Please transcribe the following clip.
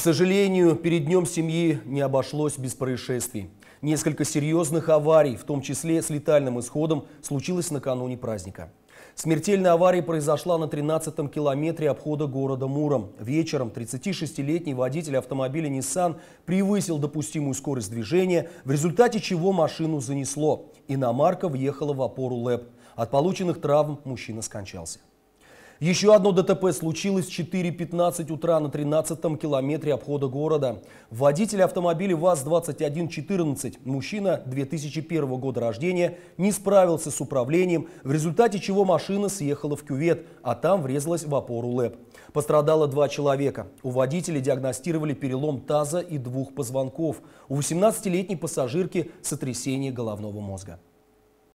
сожалению, перед днем семьи не обошлось без происшествий. Несколько серьезных аварий, в том числе с летальным исходом, случилось накануне праздника. Смертельная авария произошла на 13-м километре обхода города Муром. Вечером 36-летний водитель автомобиля Nissan превысил допустимую скорость движения, в результате чего машину занесло. Иномарка въехала в опору ЛЭП. От полученных травм мужчина скончался. Еще одно ДТП случилось 4.15 утра на 13-м километре обхода города. Водитель автомобиля ВАЗ-2114, мужчина 2001 года рождения, не справился с управлением, в результате чего машина съехала в кювет, а там врезалась в опору ЛЭП. Пострадало два человека. У водителя диагностировали перелом таза и двух позвонков. У 18-летней пассажирки сотрясение головного мозга.